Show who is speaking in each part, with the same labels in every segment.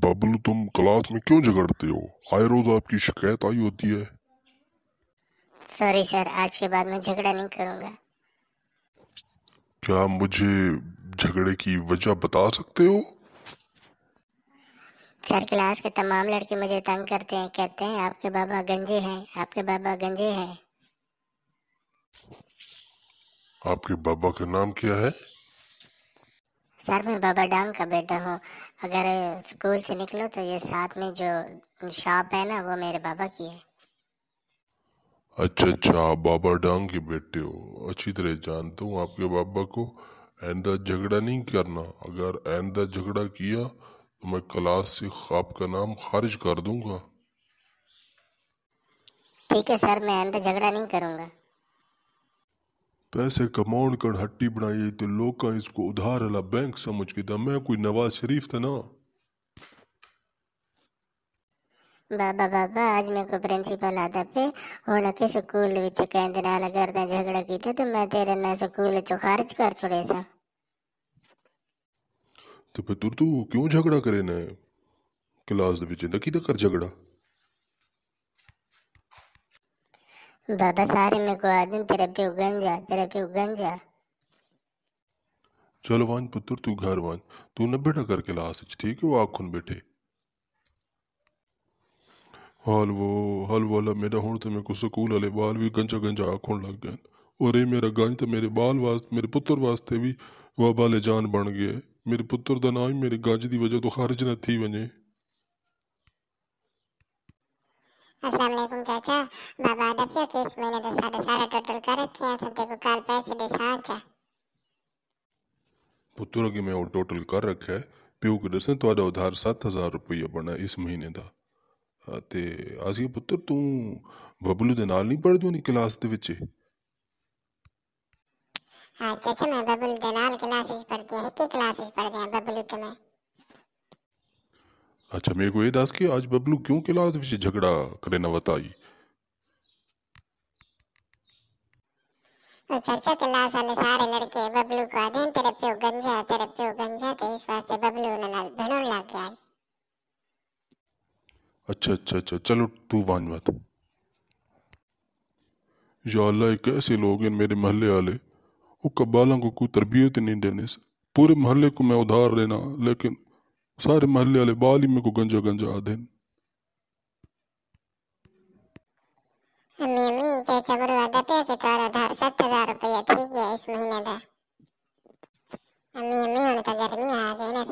Speaker 1: बबलू तुम क्लास में क्यों झगड़ते हो आए रोज आपकी शिकायत आई होती है
Speaker 2: सॉरी सर आज के बाद मैं झगड़ा नहीं करूंगा
Speaker 1: क्या मुझे झगड़े की वजह बता सकते हो
Speaker 2: सर क्लास के तमाम लड़के मुझे तंग करते हैं कहते हैं आपके बाबा गंजे हैं आपके बाबा गंजे हैं
Speaker 1: आपके बाबा का नाम क्या है
Speaker 2: सर मैं बाबा डाम का बेटा हूँ अगर स्कूल से निकलो तो ये साथ में जो शॉप है ना वो मेरे बाबा की है
Speaker 1: अच्छा अच्छा आप बाबा डांग के बेटे हो अच्छी तरह जानता हूँ आपके बाबा को आंदा झगड़ा नहीं करना अगर आंदा झगड़ा किया तो मैं क्लास से ख्वाब का नाम खारिज कर दूंगा
Speaker 2: ठीक है सर मैं आंदा झगड़ा नहीं करूंगा
Speaker 1: पैसे कमाण कर हट्टी बनाई तो लोग इसको उधार अला बैंक समझ के था मैं कोई नवाज शरीफ था ना
Speaker 2: बाबा बाबा आज को प्रिंसिपल आता पे ಬಾಬಾ ಆಜ್ಮೇಕೋ स्कूल विच ಹುಣಕ್ಕೆ नाल ವಿಚ್ ಕೇಂದ್ರ ಅಲಗರ್ದ ಜಗಳಕ್ಕಿತ್ತು तो मैं तेरे ना स्कूल चो खर्च कर छोड़े सा
Speaker 1: तो फिर तू क्यों झगड़ा करे ना क्लास दे विच नकी दा कर झगड़ा
Speaker 2: दादा सारे में को आदमी तेरे पे गंजा तेरे पे गंजा
Speaker 1: चलो वान पुत्र तू घर वान तू न बेटा करके ला सच ठीक है वो आखुन बैठे हाल वो हाल वाला मेरा हूँ तो मेरे को सकूल वाले बाल भी गंजा गंजा आखुन लग गए और ये मेरा गंज तो मेरे बाल वास्ते मेरे पुत्र वास्ते भी वह बाले जान बन गया मेरे पुत्र का नाम ही मेरे गंज की वजह तो खारिज न थी वजे
Speaker 3: अस्सलाम चाचा बाबा दफिया के इस महीने तो साढ़े सारे टोटल कर रखे हैं सब देखो कल पैसे दे साचा
Speaker 1: पुत्र की मैं वो टोटल कर रखे है प्यो के दर्शन तो उधार सात हज़ार रुपया बना इस महीने का ते ये पुत्र तू बबलू दे नाल नहीं पढ़दी होनी क्लास दे विच
Speaker 3: हाँ चाचा मैं बबलू दे नाल क्लासेस पढ़ती है कि क्लासेस पढ़ते हैं बबलू तो मैं
Speaker 1: अच्छा मेरे को ये दस कि आज बबलू क्यों क्लास विच झगड़ा करे ना बताई
Speaker 3: अच्छा अच्छा क्लास वाले सारे लड़के बबलू को तेरे पे गंजा तेरे पे गंजा ते तो इस वास्ते बबलू ने लाल ला के आई
Speaker 1: अच्छा अच्छा अच्छा चलो तू वान मत या अल्लाह कैसे लोग हैं मेरे मोहल्ले वाले वो कबालों को कोई तरबियत नहीं देने से पूरे मोहल्ले को मैं उधार लेना लेकिन सारे महल्ले वाले बाल ही मेरे को गंजा गंजा आधे
Speaker 3: तो आ गई ना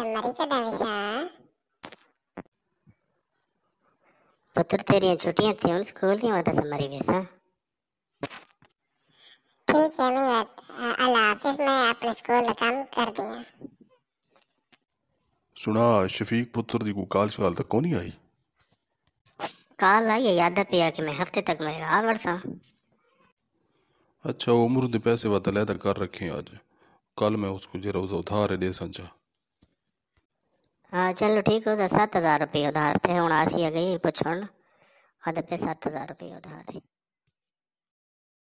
Speaker 2: तेरी छुट्टियां थी उन स्कूल नहीं होता तो सम्मरी वैसा
Speaker 3: ठीक है अम्मी अल्लाह हाफिज मैं अपने स्कूल काम कर दिया
Speaker 1: ਸੁਣਾ ਸ਼ਫੀਕ ਪੁੱਤਰ ਦੀ ਕੋ ਕਾਲ ਸ਼ਾਲ ਤੱਕ ਕੋ ਨਹੀਂ ਆਈ
Speaker 2: ਕਾਲ ਆਈ ਹੈ ਯਾਦ ਪਿਆ ਕਿ ਮੈਂ ਹਫਤੇ ਤੱਕ ਮੈਂ ਆਵੜ ਸਾਂ
Speaker 1: अच्छा वो उम्र ने पैसे वत अलहदा कर रखे हैं आज कल मैं उसको जरा उस उधार दे सजा
Speaker 2: हाँ चलो ठीक है सत हज़ार रुपये उधार थे हूँ आसी आ गई पुछण अद पे सत हज़ार उधार है